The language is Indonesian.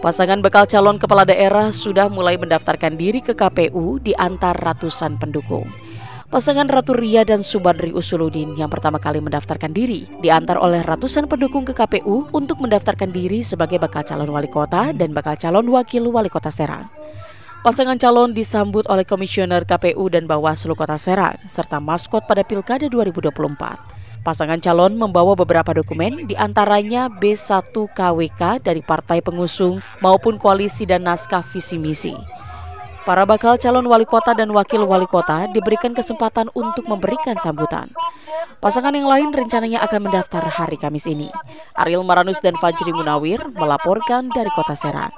Pasangan bekal calon kepala daerah sudah mulai mendaftarkan diri ke KPU di antar ratusan pendukung. Pasangan Ratu Ria dan Subadri Usuludin yang pertama kali mendaftarkan diri diantar oleh ratusan pendukung ke KPU untuk mendaftarkan diri sebagai bakal calon wali kota dan bakal calon wakil wali kota Serang. Pasangan calon disambut oleh Komisioner KPU dan Bawaslu Kota Serang serta maskot pada Pilkada 2024. Pasangan calon membawa beberapa dokumen, diantaranya B1 KWK dari partai pengusung maupun koalisi dan naskah visi misi. Para bakal calon wali kota dan wakil wali kota diberikan kesempatan untuk memberikan sambutan. Pasangan yang lain rencananya akan mendaftar hari Kamis ini. Ariel Maranus dan Fajri Munawir melaporkan dari kota Serang.